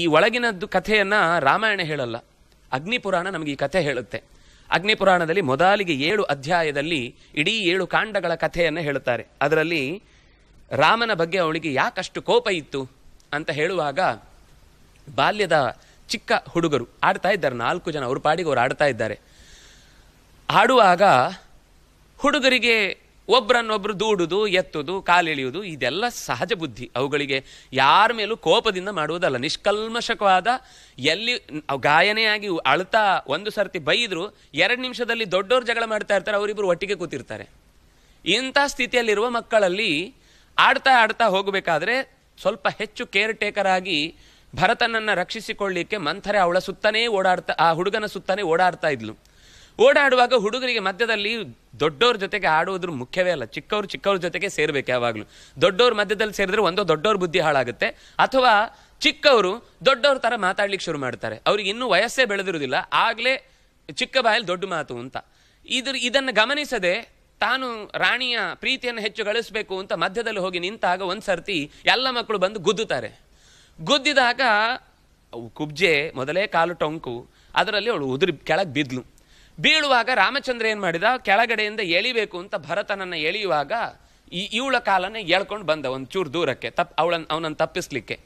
ಈ ಒಳಗಿನದ್ದು ಕಥೆಯನ್ನು ರಾಮಾಯಣ ಹೇಳಲ್ಲ ಅಗ್ನಿಪುರಾಣ ನಮಗೆ ಈ ಕಥೆ ಹೇಳುತ್ತೆ ಅಗ್ನಿಪುರಾಣದಲ್ಲಿ ಮೊದಲಿಗೆ ಏಳು ಅಧ್ಯಾಯದಲ್ಲಿ ಇಡೀ ಏಳು ಕಾಂಡಗಳ ಕಥೆಯನ್ನು ಹೇಳುತ್ತಾರೆ ಅದರಲ್ಲಿ ರಾಮನ ಬಗ್ಗೆ ಅವಳಿಗೆ ಯಾಕಷ್ಟು ಕೋಪ ಇತ್ತು ಅಂತ ಹೇಳುವಾಗ ಬಾಲ್ಯದ ಚಿಕ್ಕ ಹುಡುಗರು ಆಡ್ತಾ ಇದ್ದಾರೆ ನಾಲ್ಕು ಜನ ಅವ್ರ ಪಾಡಿಗೆ ಅವರು ಆಡ್ತಾ ಇದ್ದಾರೆ ಆಡುವಾಗ ಹುಡುಗರಿಗೆ ಒಬ್ಬರನ್ನೊಬ್ಬರು ದೂಡುದು ಎತ್ತುದು ಕಾಲೆಳೆಯುವುದು ಇದೆಲ್ಲ ಸಹಜ ಬುದ್ಧಿ ಅವುಗಳಿಗೆ ಯಾರ ಮೇಲೂ ಕೋಪದಿಂದ ಮಾಡುವುದಲ್ಲ ನಿಷ್ಕಲ್ಮಶಕವಾದ ಎಲ್ಲಿ ಗಾಯನೆಯಾಗಿ ಅಳ್ತಾ ಒಂದು ಸರ್ತಿ ಬೈದ್ರು ಎರಡು ನಿಮಿಷದಲ್ಲಿ ದೊಡ್ಡೋರು ಜಗಳ ಮಾಡ್ತಾ ಇರ್ತಾರೆ ಅವರಿಬ್ಬರು ಒಟ್ಟಿಗೆ ಕೂತಿರ್ತಾರೆ ಇಂಥ ಸ್ಥಿತಿಯಲ್ಲಿರುವ ಮಕ್ಕಳಲ್ಲಿ ಆಡ್ತಾ ಆಡ್ತಾ ಹೋಗಬೇಕಾದ್ರೆ ಸ್ವಲ್ಪ ಹೆಚ್ಚು ಕೇರ್ ಟೇಕರ್ ಆಗಿ ಭರತನನ್ನು ರಕ್ಷಿಸಿಕೊಳ್ಳಿಕ್ಕೆ ಮಂಥರೆ ಅವಳ ಸುತ್ತನೇ ಓಡಾಡ್ತಾ ಆ ಹುಡುಗನ ಸುತ್ತನೇ ಓಡಾಡ್ತಾ ಇದ್ಲು ಓಡಾಡುವಾಗ ಹುಡುಗರಿಗೆ ಮಧ್ಯದಲ್ಲಿ ದೊಡ್ಡವ್ರ ಜೊತೆಗೆ ಆಡುವುದ್ರ ಮುಖ್ಯವೇ ಅಲ್ಲ ಚಿಕ್ಕವ್ರು ಚಿಕ್ಕವ್ರ ಜೊತೆಗೆ ಸೇರಬೇಕು ಯಾವಾಗಲೂ ದೊಡ್ಡವ್ರ ಮಧ್ಯದಲ್ಲಿ ಸೇರಿದ್ರೆ ಒಂದೋ ದೊಡ್ಡವ್ರ ಬುದ್ಧಿ ಹಾಳಾಗುತ್ತೆ ಅಥವಾ ಚಿಕ್ಕವರು ದೊಡ್ಡವ್ರ ಥರ ಮಾತಾಡ್ಲಿಕ್ಕೆ ಶುರು ಮಾಡ್ತಾರೆ ಅವ್ರಿಗೆ ಇನ್ನೂ ವಯಸ್ಸೇ ಬೆಳೆದಿರುವುದಿಲ್ಲ ಆಗಲೇ ಚಿಕ್ಕ ಬಾಯಲ್ಲಿ ದೊಡ್ಡ ಮಾತು ಅಂತ ಇದ್ರ ಇದನ್ನು ಗಮನಿಸದೆ ತಾನು ರಾಣಿಯ ಪ್ರೀತಿಯನ್ನು ಹೆಚ್ಚು ಗಳಿಸಬೇಕು ಅಂತ ಮಧ್ಯದಲ್ಲಿ ಹೋಗಿ ನಿಂತಾಗ ಒಂದು ಸರ್ತಿ ಎಲ್ಲ ಮಕ್ಕಳು ಬಂದು ಗುದ್ದುತ್ತಾರೆ ಗುದ್ದಿದಾಗ ಕುಬ್ಜೆ ಮೊದಲೇ ಕಾಲು ಟೊಂಕು ಅದರಲ್ಲಿ ಅವಳು ಉದುರಿ ಕೆಳಗೆ ಬಿದ್ಲು ಬೀಳುವಾಗ ರಾಮಚಂದ್ರ ಏನು ಮಾಡಿದ ಕೆಳಗಡೆಯಿಂದ ಎಳಿಬೇಕು ಅಂತ ಭರತನನ್ನು ಎಳೆಯುವಾಗ ಈ ಇವಳ ಕಾಲನ್ನು ಎಳ್ಕೊಂಡು ಬಂದ ಒಂದು ಚೂರು ದೂರಕ್ಕೆ ತಪ್ ಅವಳನ್ನು ಅವನನ್ನು ತಪ್ಪಿಸ್ಲಿಕ್ಕೆ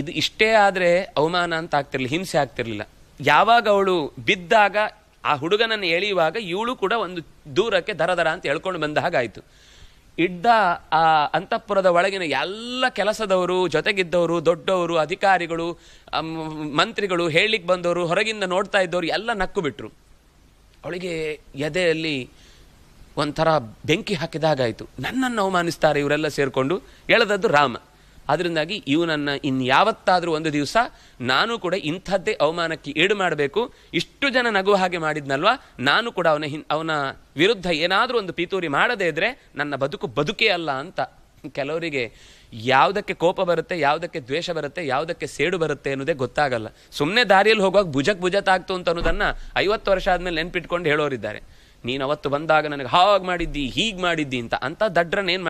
ಇದು ಇಷ್ಟೇ ಆದರೆ ಅವಮಾನ ಅಂತ ಆಗ್ತಿರ್ಲಿಲ್ಲ ಹಿಂಸೆ ಆಗ್ತಿರ್ಲಿಲ್ಲ ಯಾವಾಗ ಅವಳು ಬಿದ್ದಾಗ ಆ ಹುಡುಗನನ್ನು ಎಳೆಯುವಾಗ ಇವಳು ಕೂಡ ಒಂದು ದೂರಕ್ಕೆ ದರ ದರ ಅಂತ ಎಳ್ಕೊಂಡು ಬಂದ ಹಾಗಾಯಿತು ಇದ್ದ ಆ ಅಂತಃಪುರದ ಒಳಗಿನ ಎಲ್ಲ ಕೆಲಸದವರು ಜೊತೆಗಿದ್ದವರು ದೊಡ್ಡವರು ಅಧಿಕಾರಿಗಳು ಮಂತ್ರಿಗಳು ಹೇಳಲಿಕ್ಕೆ ಬಂದವರು ಹೊರಗಿಂದ ನೋಡ್ತಾ ಇದ್ದವರು ಎಲ್ಲ ನಕ್ಕು ಬಿಟ್ಟರು ಅವಳಿಗೆ ಎದೆಯಲ್ಲಿ ಒಂಥರ ಬೆಂಕಿ ಹಾಕಿದಾಗಾಯಿತು ನನ್ನನ್ನು ಅವಮಾನಿಸ್ತಾರೆ ಇವರೆಲ್ಲ ಸೇರಿಕೊಂಡು ಹೇಳದದ್ದು ರಾಮ ಅದರಿಂದಾಗಿ ಇವನನ್ನು ಇನ್ಯಾವತ್ತಾದರೂ ಒಂದು ದಿವಸ ನಾನು ಕೂಡ ಇಂಥದ್ದೇ ಅವಮಾನಕ್ಕೆ ಏಡು ಮಾಡಬೇಕು ಇಷ್ಟು ಜನ ನಗುವ ಹಾಗೆ ಮಾಡಿದ್ನಲ್ವ ನಾನು ಕೂಡ ಅವನ ಹಿನ್ ಅವನ ವಿರುದ್ಧ ಏನಾದರೂ ಒಂದು ಪಿತೂರಿ ಮಾಡದೇ ಇದ್ದರೆ ನನ್ನ ಬದುಕು ಬದುಕೇ ಅಲ್ಲ ಅಂತ ಕೆಲವರಿಗೆ ಯಾವುದಕ್ಕೆ ಕೋಪ ಬರುತ್ತೆ ಯಾವುದಕ್ಕೆ ದ್ವೇಷ ಬರುತ್ತೆ ಯಾವುದಕ್ಕೆ ಸೇಡು ಬರುತ್ತೆ ಅನ್ನೋದೇ ಗೊತ್ತಾಗಲ್ಲ ಸುಮ್ಮನೆ ದಾರಿಯಲ್ಲಿ ಹೋಗುವಾಗ ಭುಜಕ್ಕೆ ಭುಜತ್ ಆಗ್ತು ಅಂತ ಅನ್ನೋದನ್ನು ಐವತ್ತು ವರ್ಷ ಆದಮೇಲೆ ನೆನ್ಪಿಟ್ಕೊಂಡು ಹೇಳೋರಿದ್ದಾರೆ ನೀನು ಅವತ್ತು ಬಂದಾಗ ನನಗೆ ಹಾಗೆ ಮಾಡಿದ್ದಿ ಹೀಗೆ ಮಾಡಿದ್ದಿ ಅಂತ ಅಂತ ಏನು